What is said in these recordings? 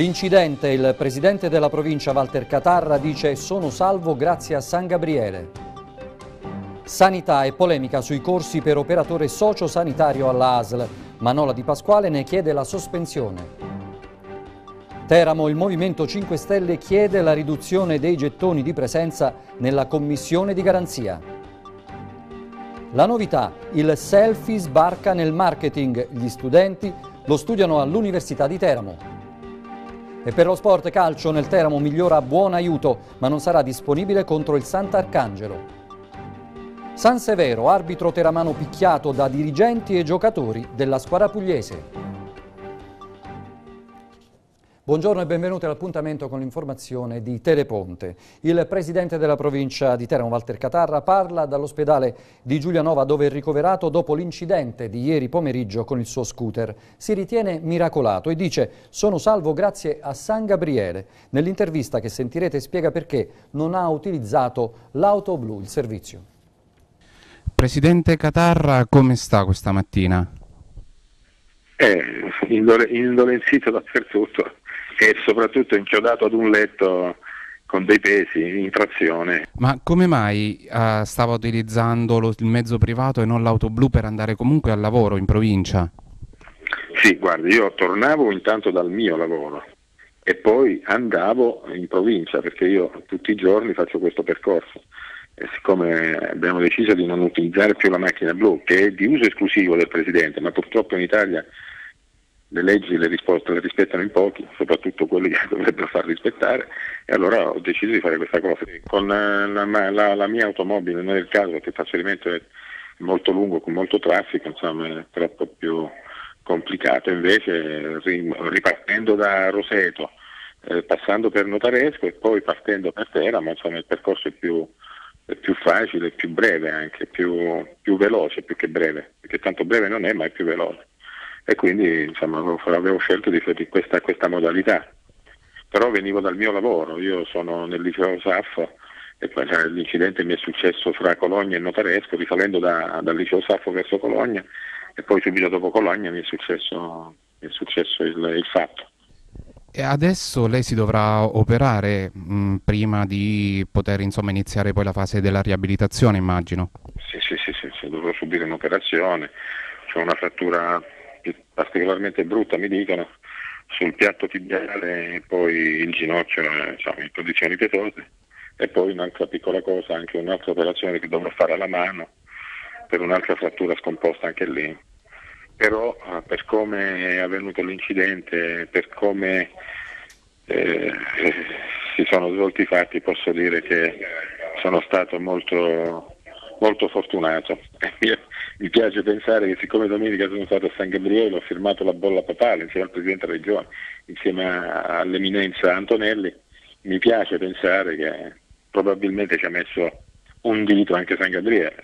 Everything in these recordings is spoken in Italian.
L'incidente, il presidente della provincia Walter Catarra dice sono salvo grazie a San Gabriele. Sanità e polemica sui corsi per operatore sociosanitario alla ASL. Manola Di Pasquale ne chiede la sospensione. Teramo, il Movimento 5 Stelle chiede la riduzione dei gettoni di presenza nella commissione di garanzia. La novità, il selfie sbarca nel marketing, gli studenti lo studiano all'Università di Teramo. E per lo sport calcio nel Teramo migliora buon aiuto, ma non sarà disponibile contro il Sant'Arcangelo. San Severo, arbitro teramano picchiato da dirigenti e giocatori della squadra pugliese. Buongiorno e benvenuti all'appuntamento con l'informazione di Teleponte. Il presidente della provincia di Teramo, Walter Catarra, parla dall'ospedale di Giulianova dove è ricoverato dopo l'incidente di ieri pomeriggio con il suo scooter. Si ritiene miracolato e dice sono salvo grazie a San Gabriele. Nell'intervista che sentirete spiega perché non ha utilizzato l'auto blu, il servizio. Presidente Catarra, come sta questa mattina? Eh, indolenzito dappertutto e soprattutto inchiodato ad un letto con dei pesi in trazione. Ma come mai uh, stava utilizzando lo, il mezzo privato e non l'auto blu per andare comunque al lavoro in provincia? Sì, guardi, io tornavo intanto dal mio lavoro e poi andavo in provincia perché io tutti i giorni faccio questo percorso e siccome abbiamo deciso di non utilizzare più la macchina blu che è di uso esclusivo del Presidente, ma purtroppo in Italia le leggi le, risposte, le rispettano in pochi, soprattutto quelli che dovrebbero far rispettare, e allora ho deciso di fare questa cosa. Con eh, la, la, la mia automobile non è il caso perché il trasferimento è molto lungo, con molto traffico, insomma è troppo più complicato, invece ripartendo da Roseto, eh, passando per Notaresco e poi partendo per Teramo, insomma il percorso è più, è più facile, più breve anche, più, più veloce più che breve, perché tanto breve non è ma è più veloce e quindi insomma, avevo scelto di fare questa, questa, modalità. Però venivo dal mio lavoro, io sono nel liceo Saffo e poi cioè, l'incidente mi è successo fra Cologna e Notaresco, risalendo da, dal liceo Saffo verso Cologna e poi subito dopo Cologna mi è successo, mi è successo il, il fatto. E adesso lei si dovrà operare mh, mm, prima di poter insomma, iniziare poi la fase della riabilitazione, immagino. Sì, sì, sì, sì, sì dovrò subire un'operazione, c'è una frattura particolarmente brutta, mi dicono, sul piatto tibiale e poi il ginocchio diciamo, in condizioni pietose. E poi un'altra piccola cosa, anche un'altra operazione che dovrò fare alla mano per un'altra frattura scomposta anche lì. Però eh, per come è avvenuto l'incidente, per come eh, eh, si sono svolti i fatti, posso dire che sono stato molto molto fortunato. Mi piace pensare che siccome domenica sono stato a San Gabriele, ho firmato la bolla papale insieme al Presidente della Regione, insieme all'eminenza Antonelli, mi piace pensare che probabilmente ci ha messo un dito anche San Gabriele.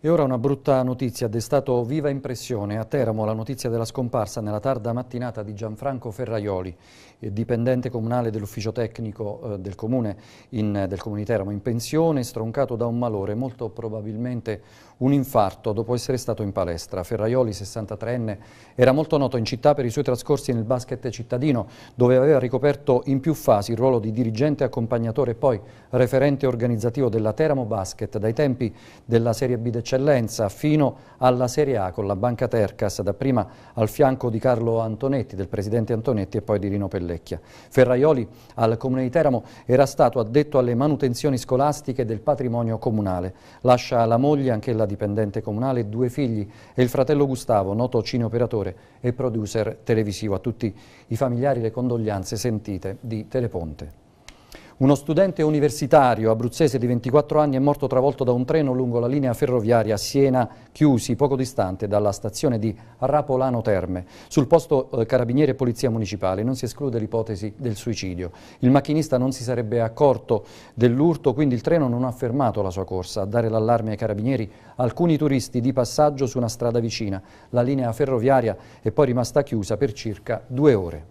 E ora una brutta notizia, ha destato viva impressione a Teramo la notizia della scomparsa nella tarda mattinata di Gianfranco Ferraioli, eh, dipendente comunale dell'ufficio tecnico eh, del comune in, del comune Teramo, in pensione, stroncato da un malore, molto probabilmente un infarto dopo essere stato in palestra. Ferraioli, 63enne, era molto noto in città per i suoi trascorsi nel basket cittadino, dove aveva ricoperto in più fasi il ruolo di dirigente accompagnatore e poi referente organizzativo della Teramo Basket dai tempi della Serie B d'eccellenza fino alla Serie A con la Banca Tercas, dapprima al fianco di Carlo Antonetti, del presidente Antonetti e poi di Rino Pellecchia. Ferraioli al Comune di Teramo era stato addetto alle manutenzioni scolastiche del patrimonio comunale. Lascia la moglie anche la dipendente comunale, due figli e il fratello Gustavo, noto cineoperatore e producer televisivo. A tutti i familiari le condoglianze sentite di Teleponte. Uno studente universitario abruzzese di 24 anni è morto travolto da un treno lungo la linea ferroviaria Siena-Chiusi, poco distante dalla stazione di Rapolano Terme. Sul posto eh, carabinieri e polizia municipale non si esclude l'ipotesi del suicidio. Il macchinista non si sarebbe accorto dell'urto, quindi il treno non ha fermato la sua corsa. A dare l'allarme ai carabinieri alcuni turisti di passaggio su una strada vicina. La linea ferroviaria è poi rimasta chiusa per circa due ore.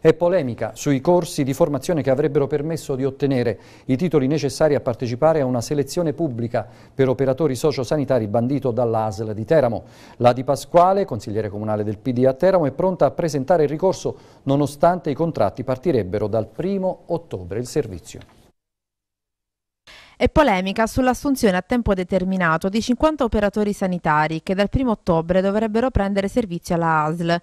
È polemica sui corsi di formazione che avrebbero permesso di ottenere i titoli necessari a partecipare a una selezione pubblica per operatori sociosanitari bandito dall'ASL di Teramo. La Di Pasquale, consigliere comunale del PD a Teramo, è pronta a presentare il ricorso nonostante i contratti partirebbero dal 1 ottobre il servizio e polemica sull'assunzione a tempo determinato di 50 operatori sanitari che dal 1 ottobre dovrebbero prendere servizio alla ASL.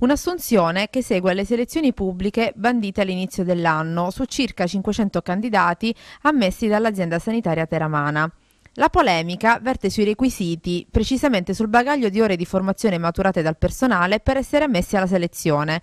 Un'assunzione che segue le selezioni pubbliche bandite all'inizio dell'anno su circa 500 candidati ammessi dall'azienda sanitaria teramana. La polemica verte sui requisiti, precisamente sul bagaglio di ore di formazione maturate dal personale per essere ammessi alla selezione.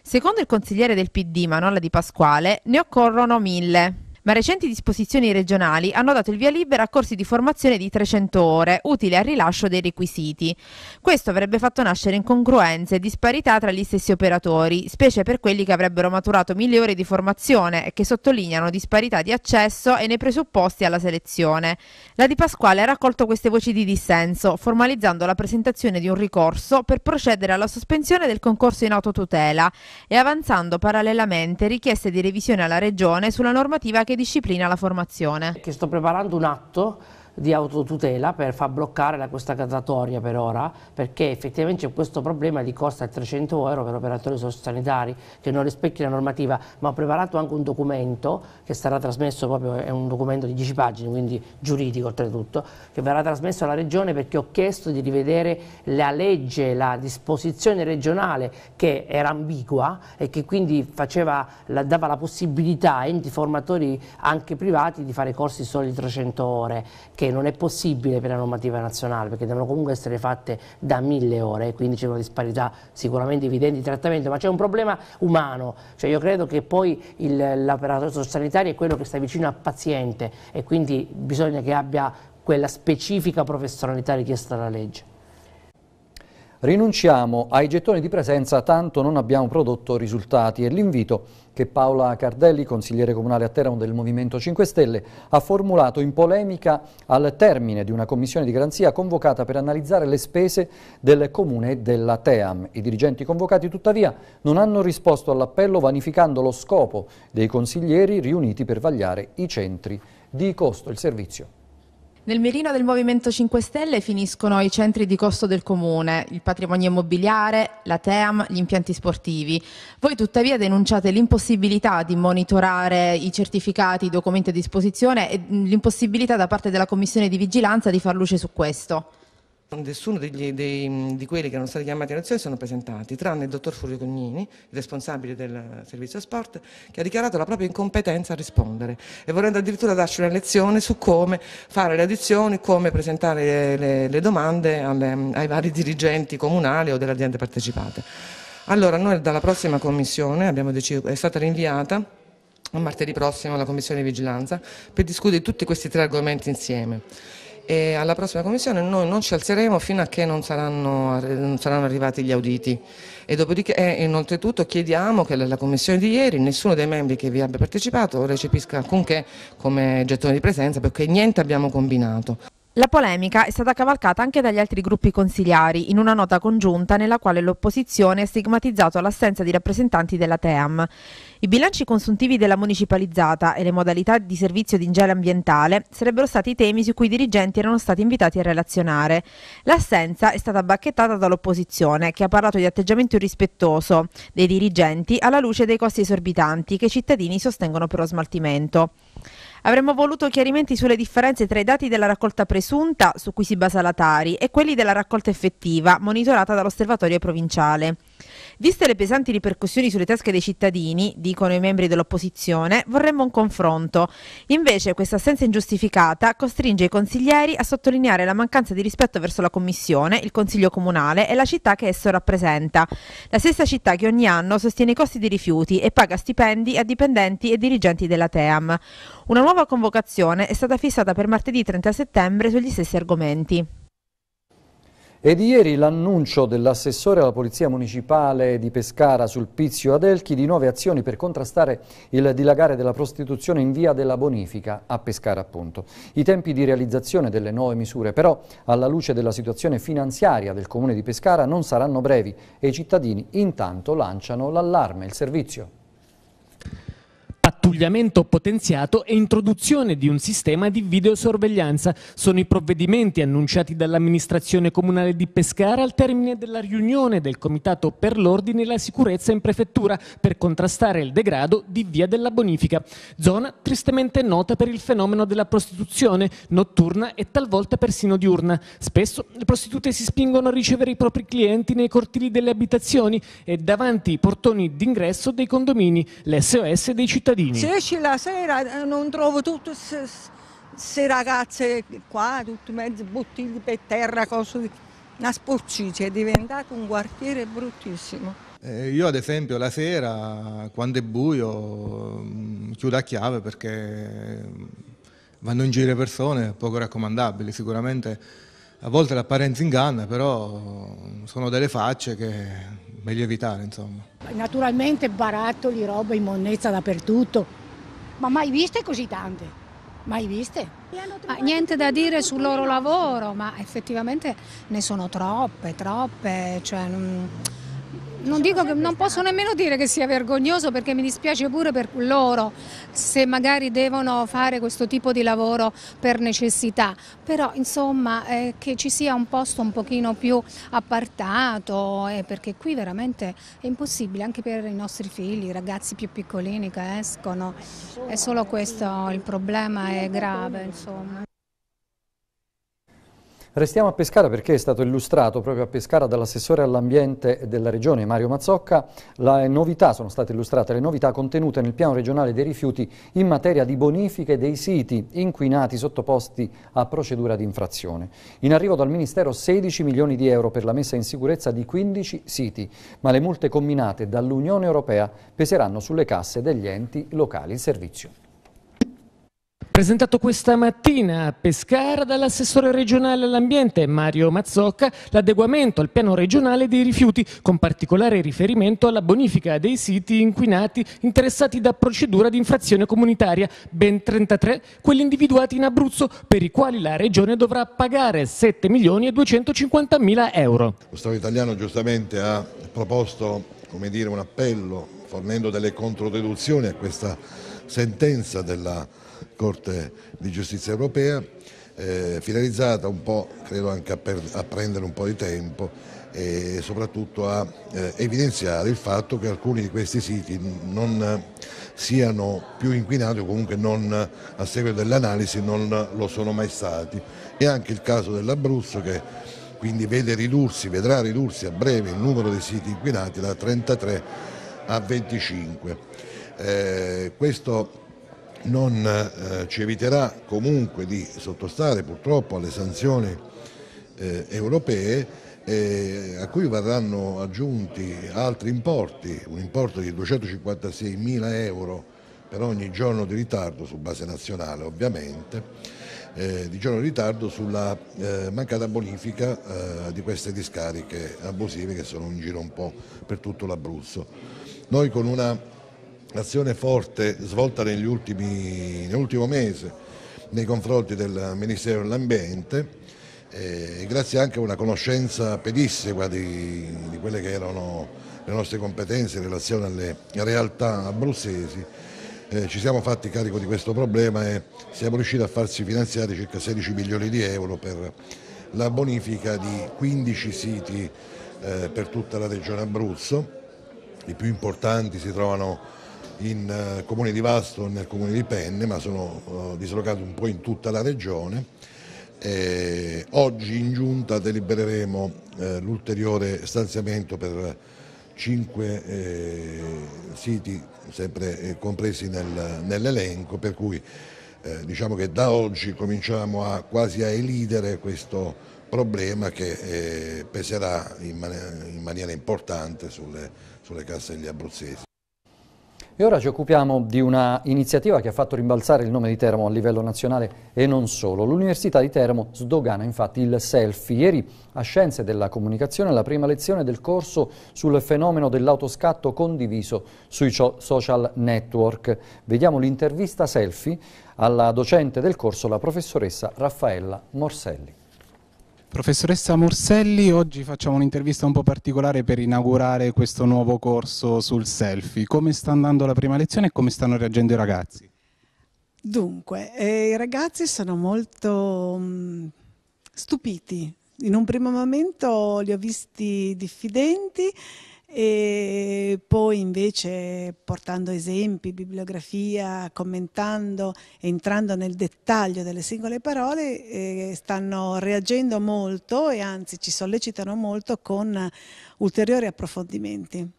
Secondo il consigliere del PD Manola Di Pasquale ne occorrono mille, ma recenti disposizioni regionali hanno dato il via libera a corsi di formazione di 300 ore, utile al rilascio dei requisiti. Questo avrebbe fatto nascere incongruenze e disparità tra gli stessi operatori, specie per quelli che avrebbero maturato mille ore di formazione e che sottolineano disparità di accesso e nei presupposti alla selezione. La Di Pasquale ha raccolto queste voci di dissenso, formalizzando la presentazione di un ricorso per procedere alla sospensione del concorso in autotutela e avanzando parallelamente richieste di revisione alla Regione sulla normativa che disciplina la formazione. Che sto preparando un atto di autotutela per far bloccare la, questa graduatoria per ora, perché effettivamente c'è questo problema di costa di 300 euro per operatori sociosanitari che non rispecchia la normativa, ma ho preparato anche un documento che sarà trasmesso proprio, è un documento di 10 pagine, quindi giuridico oltretutto, che verrà trasmesso alla Regione perché ho chiesto di rivedere la legge, la disposizione regionale che era ambigua e che quindi faceva, la, dava la possibilità a enti formatori anche privati di fare corsi solo di 300 ore, che che non è possibile per la normativa nazionale perché devono comunque essere fatte da mille ore quindi c'è una disparità sicuramente evidente di trattamento ma c'è un problema umano cioè io credo che poi l'operatore sanitario è quello che sta vicino al paziente e quindi bisogna che abbia quella specifica professionalità richiesta dalla legge. Rinunciamo ai gettoni di presenza, tanto non abbiamo prodotto risultati. È l'invito che Paola Cardelli, consigliere comunale a Teramo del Movimento 5 Stelle, ha formulato in polemica al termine di una commissione di garanzia convocata per analizzare le spese del Comune e della Team. I dirigenti convocati, tuttavia, non hanno risposto all'appello vanificando lo scopo dei consiglieri riuniti per vagliare i centri di costo. Il servizio. Nel mirino del Movimento 5 Stelle finiscono i centri di costo del comune, il patrimonio immobiliare, la TEAM, gli impianti sportivi. Voi tuttavia denunciate l'impossibilità di monitorare i certificati, i documenti a disposizione e l'impossibilità da parte della Commissione di Vigilanza di far luce su questo. Nessuno degli, dei, di quelli che erano stati chiamati in azione sono presentati, tranne il dottor Furio Cognini, responsabile del servizio sport, che ha dichiarato la propria incompetenza a rispondere e volendo addirittura darci una lezione su come fare le audizioni, come presentare le, le domande alle, ai vari dirigenti comunali o delle aziende partecipate. Allora, noi dalla prossima commissione abbiamo deciso, è stata rinviata a martedì prossimo alla commissione di vigilanza per discutere tutti questi tre argomenti insieme e alla prossima commissione noi non ci alzeremo fino a che non saranno, non saranno arrivati gli auditi e dopodiché eh, innoltretutto chiediamo che la commissione di ieri nessuno dei membri che vi abbia partecipato recepisca alcunché come gettone di presenza perché niente abbiamo combinato. La polemica è stata cavalcata anche dagli altri gruppi consigliari in una nota congiunta nella quale l'opposizione ha stigmatizzato l'assenza di rappresentanti della TEAM. I bilanci consuntivi della municipalizzata e le modalità di servizio di ingegno ambientale sarebbero stati i temi su cui i dirigenti erano stati invitati a relazionare. L'assenza è stata bacchettata dall'opposizione che ha parlato di atteggiamento irrispettoso dei dirigenti alla luce dei costi esorbitanti che i cittadini sostengono per lo smaltimento. Avremmo voluto chiarimenti sulle differenze tra i dati della raccolta presunta, su cui si basa la Tari, e quelli della raccolta effettiva, monitorata dall'osservatorio provinciale. Viste le pesanti ripercussioni sulle tasche dei cittadini, dicono i membri dell'opposizione, vorremmo un confronto. Invece questa assenza ingiustificata costringe i consiglieri a sottolineare la mancanza di rispetto verso la Commissione, il Consiglio Comunale e la città che esso rappresenta. La stessa città che ogni anno sostiene i costi dei rifiuti e paga stipendi a dipendenti e dirigenti della TEAM. Una nuova convocazione è stata fissata per martedì 30 settembre sugli stessi argomenti. Ed ieri l'annuncio dell'assessore alla Polizia Municipale di Pescara sul Pizio Adelchi di nuove azioni per contrastare il dilagare della prostituzione in via della bonifica a Pescara appunto. I tempi di realizzazione delle nuove misure però alla luce della situazione finanziaria del comune di Pescara non saranno brevi e i cittadini intanto lanciano l'allarme, il servizio pattugliamento potenziato e introduzione di un sistema di videosorveglianza. Sono i provvedimenti annunciati dall'amministrazione comunale di Pescara al termine della riunione del Comitato per l'Ordine e la Sicurezza in Prefettura per contrastare il degrado di Via della Bonifica, zona tristemente nota per il fenomeno della prostituzione notturna e talvolta persino diurna. Spesso le prostitute si spingono a ricevere i propri clienti nei cortili delle abitazioni e davanti i portoni d'ingresso dei condomini, l'SOS dei cittadini cittadini. Se esci la sera eh, non trovo tutte queste ragazze qua, tutte mezze bottiglie per terra, cose, di... una sporcizia, è diventato un quartiere bruttissimo. Eh, io ad esempio la sera, quando è buio, mm, chiudo a chiave perché mm, vanno in giro persone poco raccomandabili, sicuramente a volte l'apparenza inganna, però sono delle facce che è meglio evitare, insomma. Naturalmente barattoli, roba, immonnezza dappertutto, ma mai viste così tante? Mai viste? Ma ah, niente da dire sul loro lavoro, ma effettivamente ne sono troppe, troppe, cioè, non, dico che, non posso nemmeno dire che sia vergognoso perché mi dispiace pure per loro se magari devono fare questo tipo di lavoro per necessità, però insomma eh, che ci sia un posto un pochino più appartato eh, perché qui veramente è impossibile anche per i nostri figli, i ragazzi più piccolini che escono, è solo questo il problema è grave insomma. Restiamo a Pescara perché è stato illustrato proprio a Pescara dall'assessore all'ambiente della regione Mario Mazzocca le novità, sono state illustrate le novità contenute nel piano regionale dei rifiuti in materia di bonifiche dei siti inquinati sottoposti a procedura di infrazione. In arrivo dal Ministero 16 milioni di euro per la messa in sicurezza di 15 siti, ma le multe combinate dall'Unione Europea peseranno sulle casse degli enti locali in servizio. Presentato questa mattina a Pescara dall'assessore regionale all'ambiente Mario Mazzocca l'adeguamento al piano regionale dei rifiuti con particolare riferimento alla bonifica dei siti inquinati interessati da procedura di infrazione comunitaria, ben 33 quelli individuati in Abruzzo per i quali la regione dovrà pagare 7 milioni e 250 mila euro. Lo Stato italiano giustamente ha proposto come dire, un appello fornendo delle controdeduzioni a questa sentenza della regione Corte di Giustizia Europea, eh, finalizzata un po', credo anche a, per, a, prendere un po' di tempo e soprattutto a eh, evidenziare il fatto che alcuni di questi siti non siano più inquinati o comunque non, a seguito dell'analisi non lo sono mai stati. E anche il caso dell'Abruzzo che quindi vede ridursi, vedrà ridursi a breve il numero dei siti inquinati da 33 a 25. Eh, questo non eh, ci eviterà comunque di sottostare purtroppo alle sanzioni eh, europee eh, a cui verranno aggiunti altri importi, un importo di 256 mila euro per ogni giorno di ritardo su base nazionale ovviamente, eh, di giorno di ritardo sulla eh, mancata bonifica eh, di queste discariche abusive che sono in giro un po' per tutto l'Abruzzo. Noi con una l'azione forte svolta negli ultimi, nell'ultimo mese nei confronti del Ministero dell'Ambiente, eh, grazie anche a una conoscenza pedissequa di, di, quelle che erano le nostre competenze in relazione alle realtà abruzzesi, eh, ci siamo fatti carico di questo problema e siamo riusciti a farsi finanziare circa 16 milioni di euro per la bonifica di 15 siti eh, per tutta la regione Abruzzo. I più importanti si trovano in eh, comune di Vasto e nel comune di Penne, ma sono eh, dislocati un po' in tutta la regione. Eh, oggi in giunta delibereremo eh, l'ulteriore stanziamento per cinque eh, siti sempre eh, compresi nel, nell'elenco, per cui diciamo che da oggi cominciamo a, quasi a elidere questo problema che peserà in, man in, maniera importante sulle, sulle casse degli abruzzesi. E ora ci occupiamo di una iniziativa che ha fatto rimbalzare il nome di Teramo a livello nazionale e non solo. L'Università di Teramo sdogana infatti il selfie. Ieri a Scienze della Comunicazione la prima lezione del corso sul fenomeno dell'autoscatto condiviso sui social network. Vediamo l'intervista selfie alla docente del corso, la professoressa Raffaella Morselli. Professoressa Morselli, oggi facciamo un'intervista un po' particolare per inaugurare questo nuovo corso sul selfie. Come sta andando la prima lezione e come stanno reagendo i ragazzi? Dunque, eh, i ragazzi sono molto mh, mm, stupiti. In un primo momento li ho visti diffidenti e poi invece portando esempi, bibliografia, commentando, entrando nel dettaglio delle singole parole, eh, stanno reagendo molto e anzi ci sollecitano molto con ulteriori approfondimenti.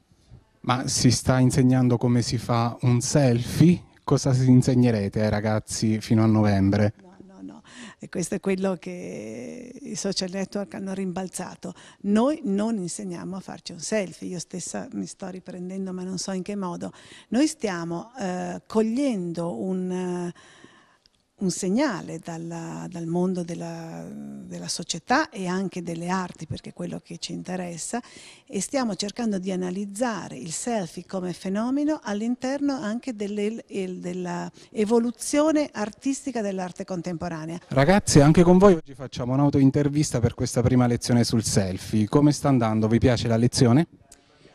Ma si sta insegnando come si fa un selfie? Cosa si insegnerete ai ragazzi fino a novembre? E questo è quello che i social network hanno rimbalzato. Noi non insegniamo a farci un selfie, io stessa mi sto riprendendo ma non so in che modo. Noi stiamo eh, cogliendo un un segnale dalla, dal mondo della, della, società e anche delle arti, perché è quello che ci interessa, e stiamo cercando di analizzare il selfie come fenomeno all'interno anche dell'evoluzione artistica dell'arte contemporanea. Ragazzi, anche con voi oggi facciamo un'autointervista per questa prima lezione sul selfie. Come sta andando? Vi piace la lezione?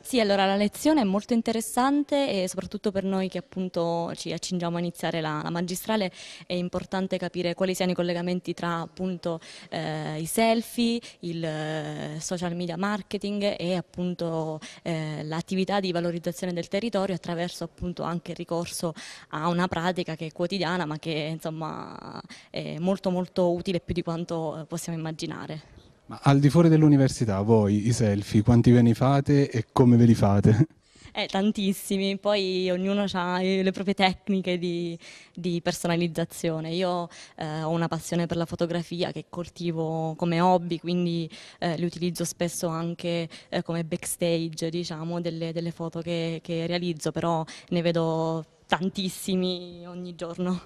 Sì, allora la lezione è molto interessante e soprattutto per noi che appunto ci accingiamo a iniziare la, la magistrale è importante capire quali siano i collegamenti tra appunto eh, i selfie, il eh, social media marketing e appunto eh, l'attività di valorizzazione del territorio attraverso appunto anche il ricorso a una pratica che è quotidiana ma che insomma è molto molto utile più di quanto eh, possiamo immaginare. Ma al di fuori dell'università, voi i selfie, quanti ve ne fate e come ve li fate? Eh, tantissimi, poi ognuno ha eh, le proprie tecniche di, di personalizzazione. Io eh, ho una passione per la fotografia che coltivo come hobby, quindi eh, li utilizzo spesso anche eh, come backstage, diciamo, delle, delle foto che, che realizzo, però ne vedo tantissimi ogni giorno.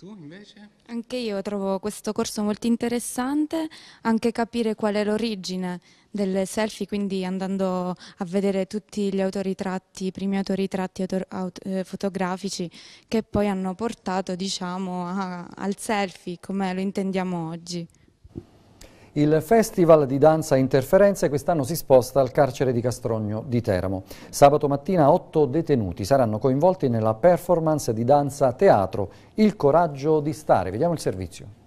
Tu invece? Anche io trovo questo corso molto interessante, anche capire qual è l'origine delle selfie, quindi andando a vedere tutti gli autoritratti, i primi autoritratti autor, aut, eh, fotografici che poi hanno portato diciamo, a, al selfie come lo intendiamo oggi. Il Festival di Danza Interferenze quest'anno si sposta al carcere di Castrogno di Teramo. Sabato mattina otto detenuti saranno coinvolti nella performance di danza teatro Il coraggio di stare. Vediamo il servizio.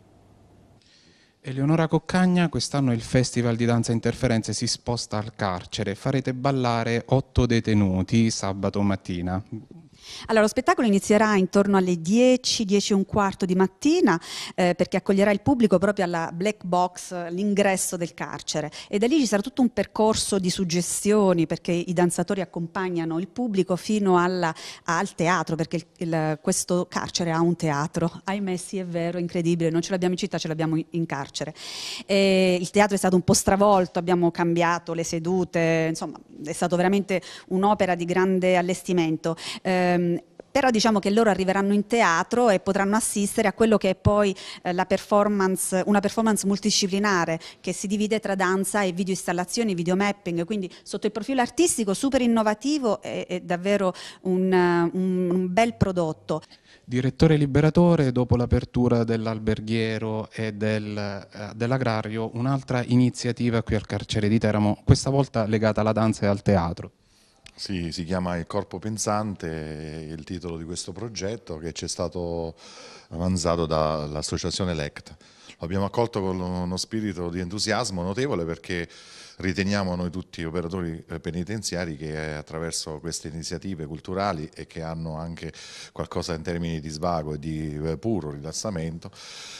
Eleonora Coccagna, quest'anno il Festival di Danza Interferenze si sposta al carcere. Farete ballare otto detenuti sabato mattina. Allora, lo spettacolo inizierà intorno alle 10, 10 di mattina eh, perché accoglierà il pubblico proprio alla black box, l'ingresso del carcere e da lì ci sarà tutto un percorso di suggestioni perché i danzatori accompagnano il pubblico fino alla, al teatro perché il, il, questo carcere ha un teatro, ahimè sì è vero, incredibile, non ce l'abbiamo in città, ce l'abbiamo in carcere. E il teatro è stato un po' stravolto, abbiamo cambiato le sedute, insomma è stato veramente un'opera di grande allestimento. Eh, Ehm, però diciamo che loro arriveranno in teatro e potranno assistere a quello che è poi eh, performance, una performance multidisciplinare che si divide tra danza e videoinstallazioni, videomapping, quindi sotto il profilo artistico super innovativo e davvero un, un, un bel prodotto. Direttore Liberatore, dopo l'apertura dell'alberghiero e del, eh, dell'agrario, un'altra iniziativa qui al carcere di Teramo, questa volta legata alla danza e al teatro. Sì, si chiama Il Corpo Pensante, il titolo di questo progetto che ci è stato avanzato dall'associazione LECT. Lo abbiamo accolto con uno spirito di entusiasmo notevole perché riteniamo noi tutti operatori eh, penitenziari che eh, attraverso queste iniziative culturali e che hanno anche qualcosa in termini di svago e di eh, puro rilassamento,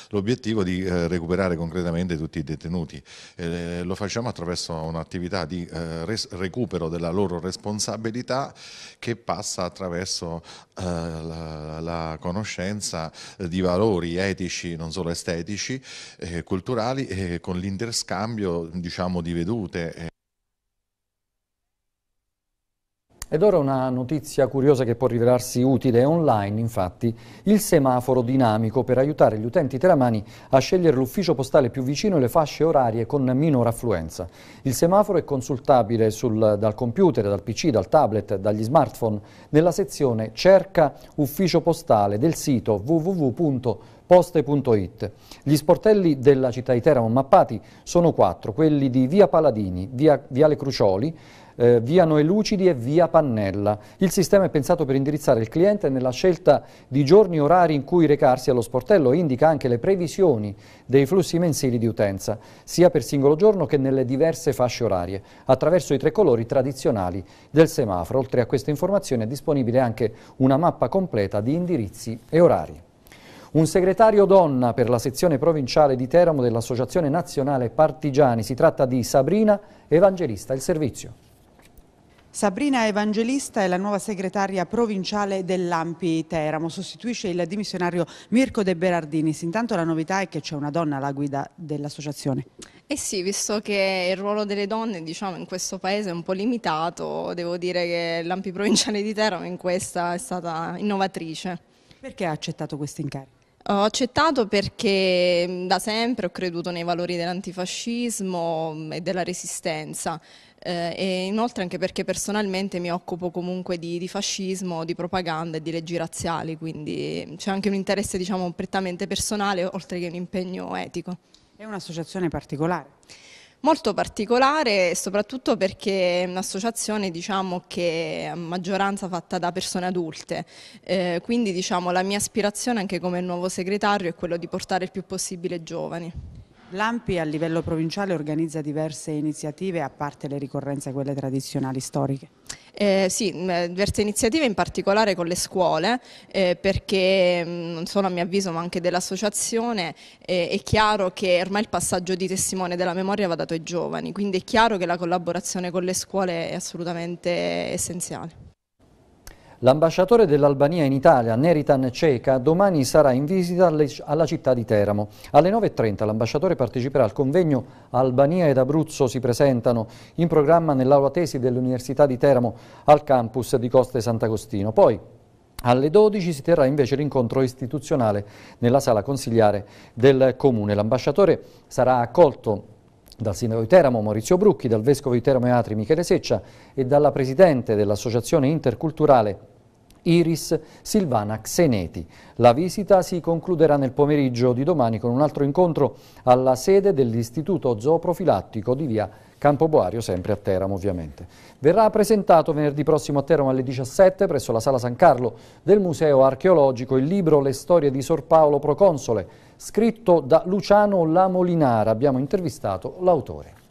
l'obiettivo di recuperare concretamente tutti i detenuti. lo facciamo attraverso un'attività di recupero della loro responsabilità che passa attraverso la, conoscenza di valori etici, non solo estetici, culturali, e con l'interscambio diciamo, di vedute salute. Eh. Ed ora una notizia curiosa che può rivelarsi utile online, infatti, il semaforo dinamico per aiutare gli utenti teramani a scegliere l'ufficio postale più vicino e le fasce orarie con minore affluenza. Il semaforo è consultabile sul, dal computer, dal PC, dal tablet, dagli smartphone nella sezione Cerca ufficio postale del sito www.com poste.it. Gli sportelli della città di Teramo mappati sono quattro, quelli di via Paladini, via, Viale Crucioli, eh, via Noe Lucidi e via Pannella. Il sistema è pensato per indirizzare il cliente nella scelta di giorni e orari in cui recarsi allo sportello e indica anche le previsioni dei flussi mensili di utenza, sia per singolo giorno che nelle diverse fasce orarie, attraverso i tre colori tradizionali del semaforo. Oltre a queste informazioni è disponibile anche una mappa completa di indirizzi e orari. Un segretario donna per la sezione provinciale di Teramo dell'Associazione Nazionale Partigiani. Si tratta di Sabrina Evangelista. Il servizio. Sabrina Evangelista è la nuova segretaria provinciale dell'Ampi Teramo, sostituisce il dimissionario Mirko De Berardini. Intanto la novità è che c'è una donna alla guida dell'associazione. Eh sì, visto che il ruolo delle donne diciamo, in questo paese è un po' limitato, devo dire che l'Ampi provinciale di Teramo in questa è stata innovatrice. Perché ha accettato questo incarico? Ho accettato perché mm, da sempre ho creduto nei valori dell'antifascismo mm, e della resistenza eh, e inoltre anche perché personalmente mi occupo comunque di, di fascismo, di propaganda e di leggi razziali, quindi mm, c'è anche un interesse diciamo prettamente personale oltre che un impegno etico. È un'associazione particolare molto particolare soprattutto perché è un'associazione diciamo, che è a maggioranza fatta da persone adulte, eh, quindi diciamo, la mia aspirazione anche come nuovo segretario è quello di portare il più possibile giovani. L'AMPI a livello provinciale organizza diverse iniziative a parte le ricorrenze, quelle tradizionali storiche. Eh, sì, mm, eh, diverse iniziative in particolare con le scuole eh, perché mm, non solo a mio avviso ma anche dell'associazione eh, è chiaro che ormai il passaggio di testimone della memoria va dato ai giovani quindi è chiaro che la collaborazione con le scuole è assolutamente essenziale. L'ambasciatore dell'Albania in Italia, Neritan Ceca, domani sarà in visita alla città di Teramo. Alle 9.30 l'ambasciatore parteciperà al convegno Albania ed Abruzzo si presentano in programma nell'aula tesi dell'Università di Teramo al campus di Coste Sant'Agostino. Poi alle 12 si terrà invece l'incontro istituzionale nella sala consigliare del Comune. L'ambasciatore sarà accolto dal sindaco di Teramo Maurizio Brucchi, dal vescovo di Teramo e Atri Michele Seccia e dalla presidente dell'Associazione Interculturale Iris Silvana Xeneti. La visita si concluderà nel pomeriggio di domani con un altro incontro alla sede dell'Istituto Zooprofilattico di via Campoboario, sempre a Teramo ovviamente. Verrà presentato venerdì prossimo a Teramo alle 17 presso la Sala San Carlo del Museo Archeologico il libro Le storie di Sor Paolo Proconsole, scritto da Luciano Lamolinara. Abbiamo intervistato l'autore.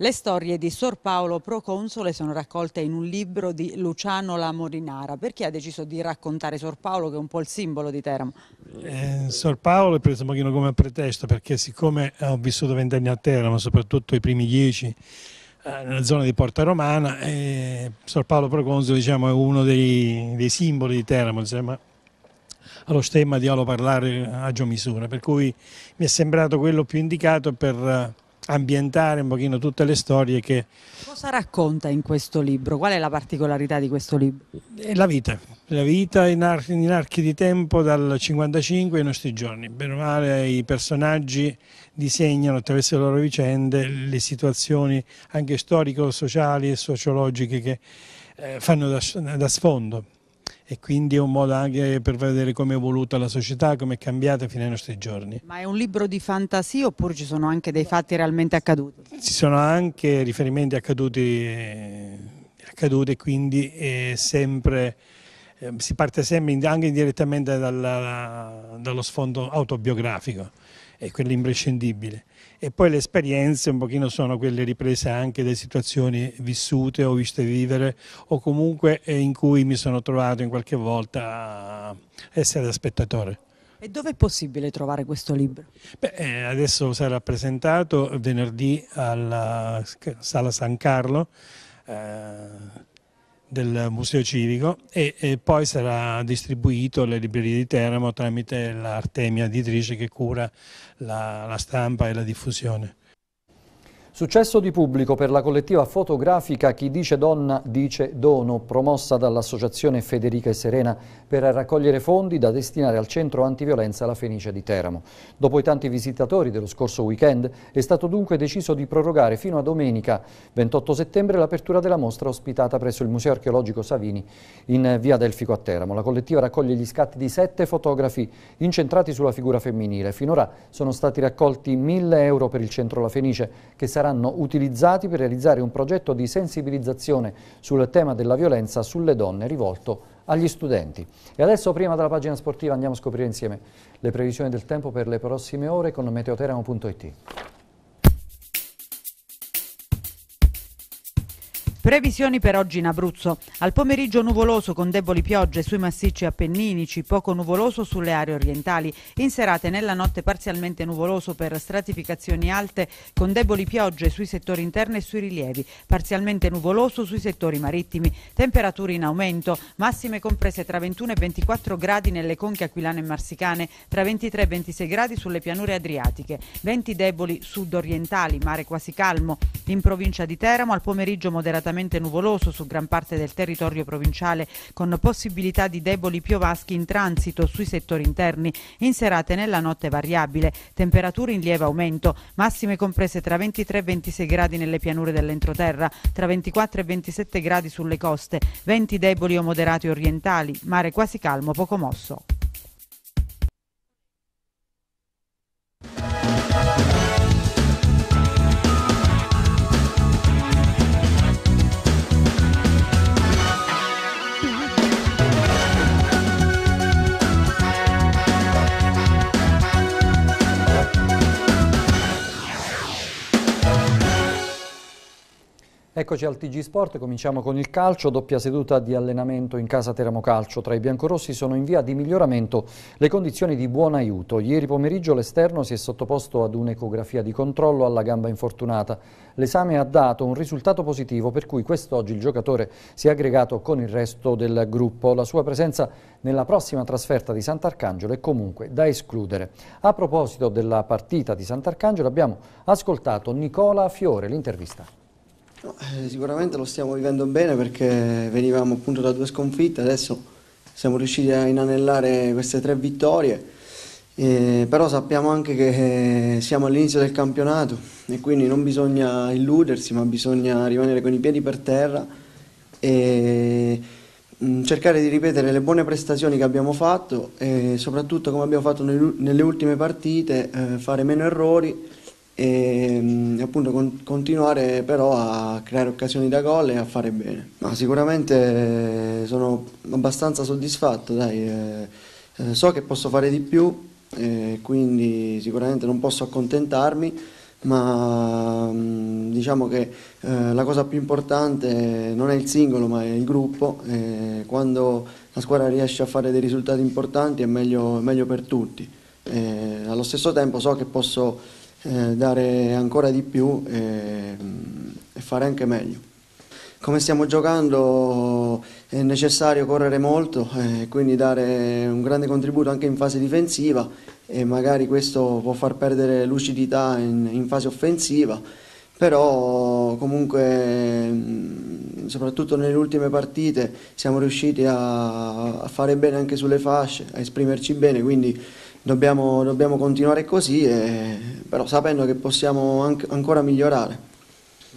Le storie di Sor Paolo Proconsole sono raccolte in un libro di Luciano Lamorinara. Perché ha deciso di raccontare Sor Paolo, che è un po' il simbolo di Teramo? Eh, Sor Paolo è preso un pochino come pretesto, perché siccome eh, ho vissuto vent'anni a Teramo, soprattutto i primi dieci, eh, nella zona di Porta Romana, eh, Sor Paolo Proconsole diciamo, è uno dei, dei, simboli di Teramo, diciamo, allo stemma di Alo Parlare a Giomisura, per cui mi è sembrato quello più indicato per eh, ambientare un pochino tutte le storie che... Cosa racconta in questo libro? Qual è la particolarità di questo libro? È eh, la vita, la vita in, archi, in archi di tempo dal 55 ai nostri giorni. Bene o male i personaggi disegnano attraverso le loro vicende le situazioni anche storico-sociali e sociologiche che eh, fanno da, da sfondo e quindi è un modo anche per vedere come è evoluta la società, come è cambiata fino ai nostri giorni. Ma è un libro di fantasia oppure ci sono anche dei fatti realmente accaduti? Ci sono anche riferimenti accaduti, eh, accaduti quindi è sempre eh, si parte sempre anche indirettamente dalla, dallo sfondo autobiografico è quello imprescindibile e poi le esperienze un pochino sono quelle riprese anche da situazioni vissute o viste vivere o comunque eh, in cui mi sono trovato in qualche volta a essere spettatore. E dove è possibile trovare questo libro? Beh, eh, adesso sarà presentato venerdì alla Sala San Carlo. Eh, del Museo Civico e, e, poi sarà distribuito alle librerie di Teramo tramite l'Artemia editrice che cura la, la stampa e la diffusione. Successo di pubblico per la collettiva fotografica Chi dice donna dice dono, promossa dall'associazione Federica e Serena per raccogliere fondi da destinare al centro antiviolenza La Fenice di Teramo. Dopo i tanti visitatori dello scorso weekend è stato dunque deciso di prorogare fino a domenica 28 settembre l'apertura della mostra ospitata presso il Museo Archeologico Savini in via Delfico a Teramo. La collettiva raccoglie gli scatti di sette fotografi incentrati sulla figura femminile. Finora sono stati raccolti 1000 euro per il centro La Fenice che sarà saranno utilizzati per realizzare un progetto di sensibilizzazione sul tema della violenza sulle donne rivolto agli studenti. E adesso prima della pagina sportiva andiamo a scoprire insieme le previsioni del tempo per le prossime ore con meteoteramo.it. Previsioni per oggi in Abruzzo. Al pomeriggio nuvoloso con deboli piogge sui massicci appenninici, poco nuvoloso sulle aree orientali. In serate nella notte parzialmente nuvoloso per stratificazioni alte con deboli piogge sui settori interni e sui rilievi. Parzialmente nuvoloso sui settori marittimi. Temperature in aumento, massime comprese tra 21 e 24 gradi nelle conche aquilane e marsicane, tra 23 e 26 gradi sulle pianure adriatiche. Venti deboli sud-orientali, mare quasi calmo. In provincia di Teramo al pomeriggio moderatamente parzialmente nuvoloso su gran parte del territorio provinciale con possibilità di deboli piovaschi in transito sui settori interni, in serate nella notte variabile, temperature in lieve aumento, massime comprese tra 23 e 26 gradi nelle pianure dell'entroterra, tra 24 e 27 gradi sulle coste, venti deboli o moderati orientali, mare quasi calmo, poco mosso. Eccoci al TG Sport, cominciamo con il calcio, doppia seduta di allenamento in casa Teramo Calcio. Tra i biancorossi sono in via di miglioramento le condizioni di buon aiuto. Ieri pomeriggio l'esterno si è sottoposto ad un'ecografia di controllo alla gamba infortunata. L'esame ha dato un risultato positivo per cui quest'oggi il giocatore si è aggregato con il resto del gruppo. La sua presenza nella prossima trasferta di Sant'Arcangelo è comunque da escludere. A proposito della partita di Sant'Arcangelo abbiamo ascoltato Nicola Fiore, l'intervista. No, eh, sicuramente lo stiamo vivendo bene perché venivamo appunto da due sconfitte, adesso siamo riusciti a inanellare queste tre vittorie, eh, però sappiamo anche che eh, siamo all'inizio del campionato e quindi non bisogna illudersi ma bisogna rimanere con i piedi per terra e mm, cercare di ripetere le buone prestazioni che abbiamo fatto e soprattutto come abbiamo fatto nelle ultime partite, eh, fare meno errori e ehm, appunto con, continuare però a creare occasioni da gol e a fare bene. No, sicuramente eh, sono abbastanza soddisfatto, dai, eh, eh, so che posso fare di più, quindi sicuramente non posso accontentarmi, ma mm, diciamo che la cosa più importante non è il singolo ma è il gruppo, quando la squadra riesce a fare dei risultati importanti è meglio, è meglio per tutti. allo stesso tempo so che posso eh, dare ancora di più e, eh, e fare anche meglio. Come stiamo giocando è necessario correre molto e eh, quindi dare un grande contributo anche in fase difensiva e magari questo può far perdere lucidità in, in fase offensiva, però comunque mm, soprattutto nelle ultime partite siamo riusciti a, a fare bene anche sulle fasce, a esprimerci bene, quindi dobbiamo, dobbiamo continuare così, e, però sapendo che possiamo anche, ancora migliorare.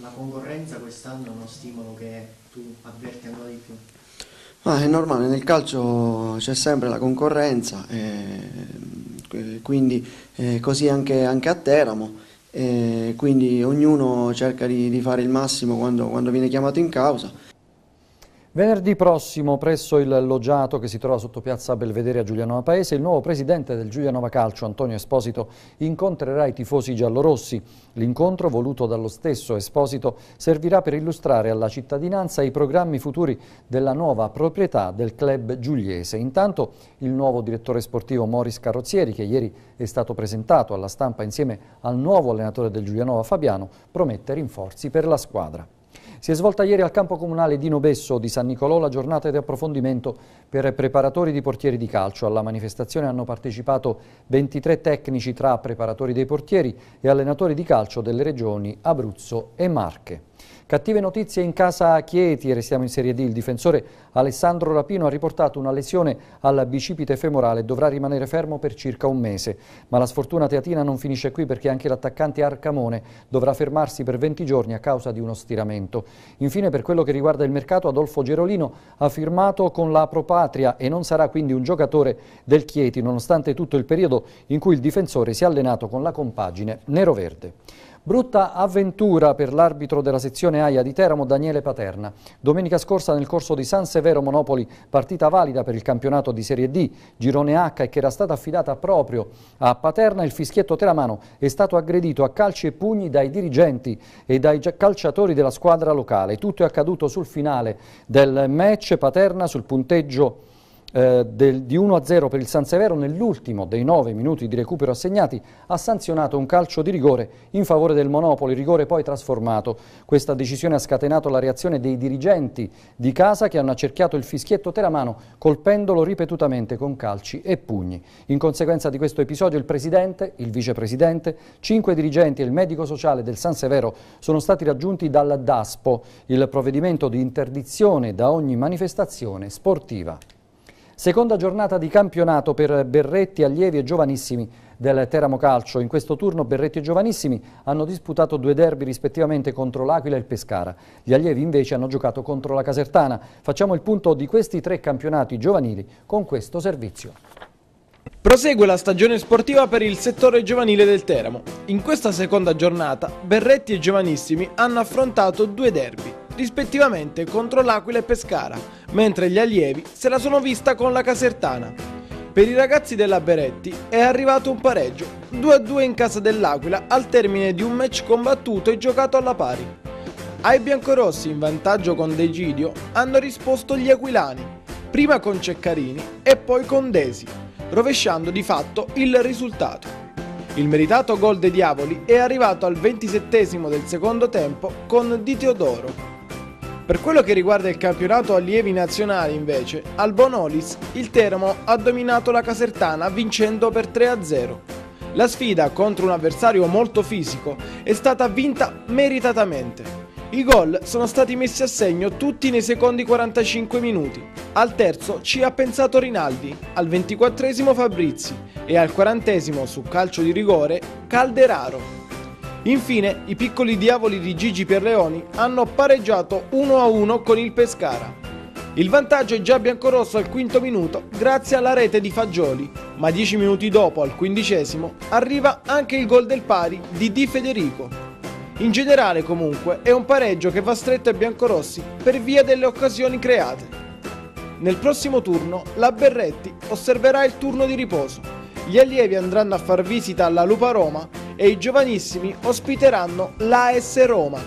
La concorrenza quest'anno è uno stimolo che tu avverti ancora di più? Ma ah, è normale, nel calcio c'è sempre la concorrenza, eh, quindi eh, così anche, anche, a Teramo, eh, quindi ognuno cerca di, di, fare il massimo quando, quando viene chiamato in causa Venerdì prossimo, presso il loggiato che si trova sotto piazza Belvedere a Giulianova Paese, il nuovo presidente del Giulianova Calcio, Antonio Esposito, incontrerà i tifosi giallorossi. L'incontro, voluto dallo stesso Esposito, servirà per illustrare alla cittadinanza i programmi futuri della nuova proprietà del club giuliese. Intanto il nuovo direttore sportivo Moris Carrozzieri, che ieri è stato presentato alla stampa insieme al nuovo allenatore del Giulianova Fabiano, promette rinforzi per la squadra. Si è svolta ieri al campo comunale di Nobesso di San Nicolò la giornata di approfondimento per preparatori di portieri di calcio. Alla manifestazione hanno partecipato 23 tecnici tra preparatori dei portieri e allenatori di calcio delle regioni Abruzzo e Marche. Cattive notizie in casa a Chieti, restiamo in Serie D, il difensore Alessandro Rapino ha riportato una lesione al bicipite femorale e dovrà rimanere fermo per circa un mese. Ma la sfortuna teatina non finisce qui perché anche l'attaccante Arcamone dovrà fermarsi per 20 giorni a causa di uno stiramento. Infine per quello che riguarda il mercato Adolfo Gerolino ha firmato con la Propatria e non sarà quindi un giocatore del Chieti nonostante tutto il periodo in cui il difensore si è allenato con la compagine nero-verde. Brutta avventura per l'arbitro della sezione AIA di Teramo, Daniele Paterna. Domenica scorsa nel corso di San Severo Monopoli, partita valida per il campionato di Serie D, girone H e che era stata affidata proprio a Paterna, il fischietto teramano è stato aggredito a calci e pugni dai dirigenti e dai calciatori della squadra locale. Tutto è accaduto sul finale del match, Paterna sul punteggio eh, del, di 1-0 per il San Severo nell'ultimo dei 9 minuti di recupero assegnati ha sanzionato un calcio di rigore in favore del Monopoli, rigore poi trasformato. Questa decisione ha scatenato la reazione dei dirigenti di casa che hanno accerchiato il fischietto teramano colpendolo ripetutamente con calci e pugni. In conseguenza di questo episodio il presidente, il vicepresidente, cinque dirigenti e il medico sociale del San Severo sono stati raggiunti dal DASPO, il provvedimento di interdizione da ogni manifestazione sportiva. Seconda giornata di campionato per Berretti, allievi e giovanissimi del Teramo Calcio. In questo turno Berretti e Giovanissimi hanno disputato due derby rispettivamente contro l'Aquila e il Pescara. Gli allievi invece hanno giocato contro la Casertana. Facciamo il punto di questi tre campionati giovanili con questo servizio. Prosegue la stagione sportiva per il settore giovanile del Teramo. In questa seconda giornata, Berretti e Giovanissimi hanno affrontato due derby, rispettivamente contro l'Aquila e Pescara, mentre gli allievi se la sono vista con la Casertana. Per i ragazzi della Berretti è arrivato un pareggio, 2-2 in casa dell'Aquila al termine di un match combattuto e giocato alla pari. Ai biancorossi in vantaggio con De Gidio hanno risposto gli aquilani, prima con Ceccarini e poi con Desi rovesciando di fatto il risultato. Il meritato gol dei Diavoli è arrivato al 27 del secondo tempo con Di Teodoro. Per quello che riguarda il campionato allievi nazionali invece, al Bonolis il Teramo ha dominato la Casertana vincendo per 3-0. La sfida contro un avversario molto fisico è stata vinta meritatamente. I gol sono stati messi a segno tutti nei secondi 45 minuti. Al terzo ci ha pensato Rinaldi, al 24 Fabrizi e al 40 su calcio di rigore Calderaro. Infine i piccoli diavoli di Gigi Pierleoni hanno pareggiato 1-1 con il Pescara. Il vantaggio è già biancorosso al quinto minuto grazie alla rete di Fagioli, ma dieci minuti dopo al quindicesimo arriva anche il gol del pari di Di Federico. In generale, comunque, è un pareggio che va stretto ai biancorossi per via delle occasioni create. Nel prossimo turno, la Berretti osserverà il turno di riposo. Gli allievi andranno a far visita alla Lupa Roma e i giovanissimi ospiteranno l'AS Roma,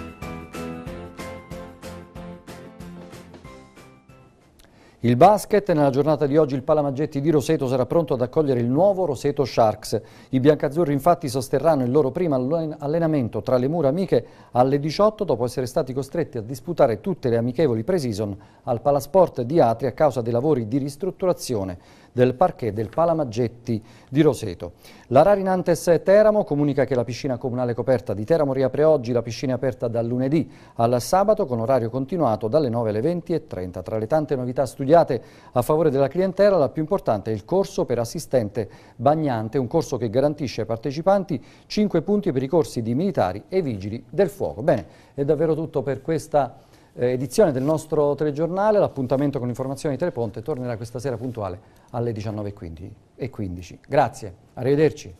Il basket, nella giornata di oggi il Palamaggetti di Roseto sarà pronto ad accogliere il nuovo Roseto Sharks. I biancazzurri infatti sosterranno il loro primo allenamento tra le mura amiche alle 18 dopo essere stati costretti a disputare tutte le amichevoli pre-season al Palasport di Atri a causa dei lavori di ristrutturazione del parquet del Palamaggetti di Roseto. La Rarinantes Teramo comunica che la piscina comunale coperta di Teramo riapre oggi, la piscina è aperta dal lunedì al sabato con orario continuato dalle 9 alle 20 e 30. Tra le tante novità studiate a favore della clientela, la più importante è il corso per assistente bagnante, un corso che garantisce ai partecipanti 5 punti per i corsi di militari e vigili del fuoco. Bene, è davvero tutto per questa eh, edizione del nostro telegiornale. L'appuntamento con informazioni di Teleponte tornerà questa sera puntuale alle 19.15. Grazie, arrivederci.